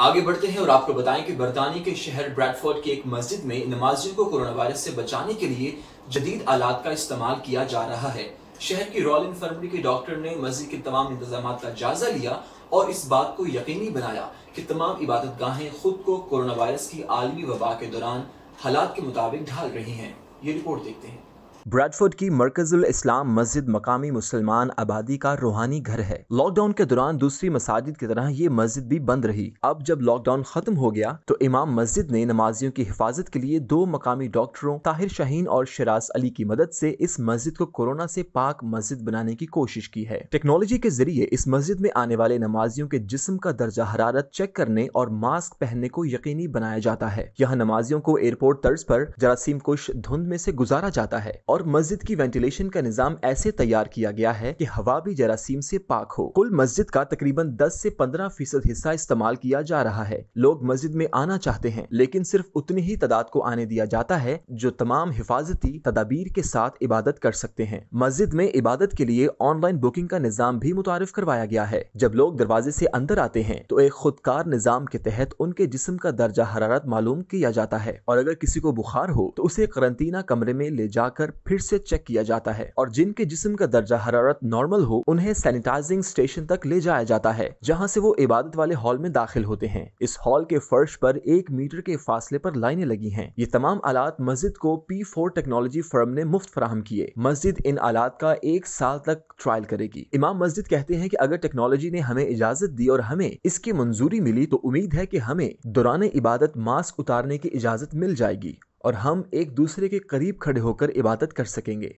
आगे बढ़ते हैं और आपको बताएं कि बरतानी के शहर ब्रैडफोर्ड की एक मस्जिद में नमाजियों को कोरोना वायरस से बचाने के लिए जदीद आलात का इस्तेमाल किया जा रहा है शहर की रॉयल इन्फर्मरी के डॉक्टर ने मस्जिद के तमाम इंतजाम का जायजा लिया और इस बात को यकीनी बनाया कि तमाम इबादत गाहें खुद को कोरोना वायरस की आलमी वबा के दौरान हालात के मुताबिक ढाल रही हैं ये रिपोर्ट देखते हैं ब्रैडफोर्ड की मरकजुल इस्लाम मस्जिद मकामी मुसलमान आबादी का रूहानी घर है लॉकडाउन के दौरान दूसरी मसाजिद की तरह ये मस्जिद भी बंद रही अब जब लॉकडाउन खत्म हो गया तो इमाम मस्जिद ने नमाजियों की हिफाजत के लिए दो मकामी डॉक्टरों ताहिर शाहीन और शराज अली की मदद से इस मस्जिद को कोरोना से पाक मस्जिद बनाने की कोशिश की है टेक्नोलॉजी के जरिए इस मस्जिद में आने वाले नमाजियों के जिसम का दर्जा हरारत चेक करने और मास्क पहनने को यकीनी बनाया जाता है यहाँ नमाजियों को एयरपोर्ट तर्ज पर जरासीम कुश धुंध में से गुजारा जाता है और और मस्जिद की वेंटिलेशन का निज़ाम ऐसे तैयार किया गया है कि हवा भी जरासीम से पाक हो कुल मस्जिद का तकरीबन 10 से 15 फीसद हिस्सा इस्तेमाल किया जा रहा है लोग मस्जिद में आना चाहते हैं लेकिन सिर्फ उतनी ही तादाद को आने दिया जाता है जो तमाम हिफाजती तदाबीर के साथ इबादत कर सकते हैं मस्जिद में इबादत के लिए ऑनलाइन बुकिंग का निज़ाम भी मुतारफ करवाया गया है जब लोग दरवाजे से अंदर आते हैं तो एक खुदकार निज़ाम के तहत उनके जिसम का दर्जा हरारत मालूम किया जाता है और अगर किसी को बुखार हो तो उसे करंतना कमरे में ले जाकर फिर से चेक किया जाता है और जिनके जिस्म का दर्जा हरारत नॉर्मल हो उन्हें सैनिटाइजिंग स्टेशन तक ले जाया जाता है जहाँ से वो इबादत वाले हॉल में दाखिल होते हैं इस हॉल के फर्श पर एक मीटर के फासले पर लाइने लगी है ये तमाम आलात मस्जिद को पी फोर टेक्नोलॉजी फर्म ने मुफ्त फराहम किए मस्जिद इन आलात का एक साल तक ट्रायल करेगी इमाम मस्जिद कहते हैं की अगर टेक्नोलॉजी ने हमें इजाजत दी और हमें इसकी मंजूरी मिली तो उम्मीद है की हमें दौरान इबादत मास्क उतारने की इजाजत मिल जाएगी और हम एक दूसरे के करीब खड़े होकर इबादत कर सकेंगे